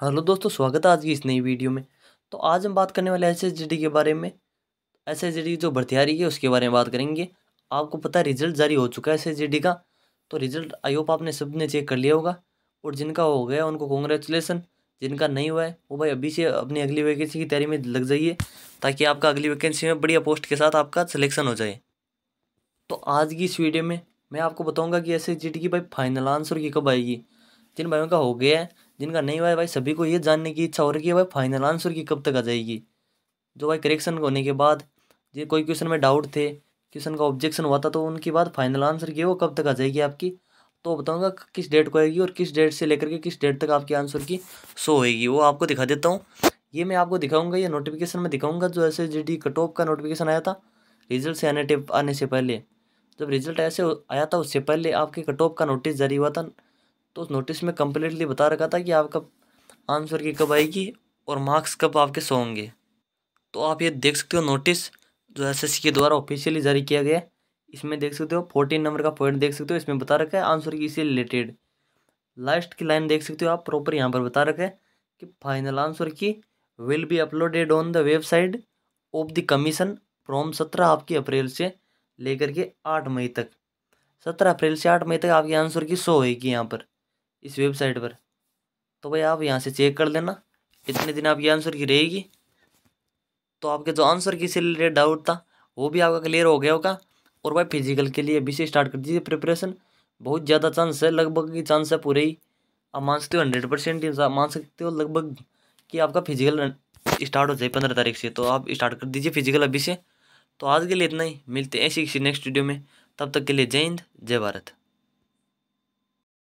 hello दोस्तों स्वागत है आज की इस नई वीडियो में तो आज हम बात करने वाले एस के बारे में एस जो भर्ती आ रही है उसके बारे में बात करेंगे आपको पता है रिजल्ट जारी हो चुका है एस का तो रिजल्ट आई होप आपने सब ने चेक कर लिया होगा और जिनका हो गया उनको कॉन्ग्रेचुलेसन जिनका नहीं हुआ है वो भाई अभी से अपनी अगली वैकेंसी की तैयारी में लग जाइए ताकि आपका अगली वैकेंसी में बढ़िया पोस्ट के साथ आपका सिलेक्शन हो जाए तो आज की इस वीडियो में मैं आपको बताऊँगा कि एस की भाई फाइनल आंसर की कब आएगी जिन भाइयों का हो गया है जिनका नहीं हुआ है भाई सभी को ये जानने की इच्छा हो रही है भाई फाइनल आंसर की कब तक आ जाएगी जो भाई करेक्शन होने के बाद ये कोई क्वेश्चन में डाउट थे क्वेश्चन का ऑब्जेक्शन हुआ था तो उनके बाद फाइनल आंसर की वो कब तक आ जाएगी आपकी तो बताऊंगा किस डेट को आएगी और किस डेट से लेकर के किस डेट तक आपके आंसर की शो होएगी वो आपको दिखा देता हूँ ये मैं आपको दिखाऊंगा ये नोटिफिकेशन में दिखाऊंगा जो एस डी कट ऑफ का नोटिफिकेशन आया था रिजल्ट से आने टिप आने से पहले जब रिजल्ट ऐसे आया था उससे पहले आपके कट ऑफ का नोटिस जारी हुआ था तो उस नोटिस में कम्प्लीटली बता रखा था कि आपका आंसर की कब आएगी और मार्क्स कब आपके सो होंगे तो आप ये देख सकते हो नोटिस जो एसएससी के द्वारा ऑफिशियली जारी किया गया है इसमें देख सकते हो फोर्टीन नंबर का पॉइंट देख सकते हो इसमें बता रखा है आंसर की इसी रिलेटेड लास्ट की लाइन देख सकते हो आप प्रॉपर यहाँ पर बता रखा है कि final answer key will be uploaded on the website of the commission from सत्रह आपकी अप्रैल से लेकर के आठ मई तक सत्रह अप्रैल से आठ मई तक आपकी आंसर की शो होगी यहाँ पर इस वेबसाइट पर तो भाई आप यहाँ से चेक कर लेना इतने दिन आपकी आंसर की रहेगी तो आपके जो आंसर की से रिलेटेड डाउट था वो भी आपका क्लियर हो गया होगा और भाई फिजिकल के लिए अभी से स्टार्ट कर दीजिए प्रिपरेशन बहुत ज़्यादा चांस है लगभग की चांस है पूरे ही आप मान सकते हो हंड्रेड परसेंट मान सकते हो लगभग कि आपका फिजिकल स्टार्ट हो जाए पंद्रह तारीख से तो आप स्टार्ट कर दीजिए फिजिकल अभी से तो आज के लिए इतना ही मिलते हैं ऐसी किसी नेक्स्ट वीडियो में तब तक के लिए जय हिंद जय भारत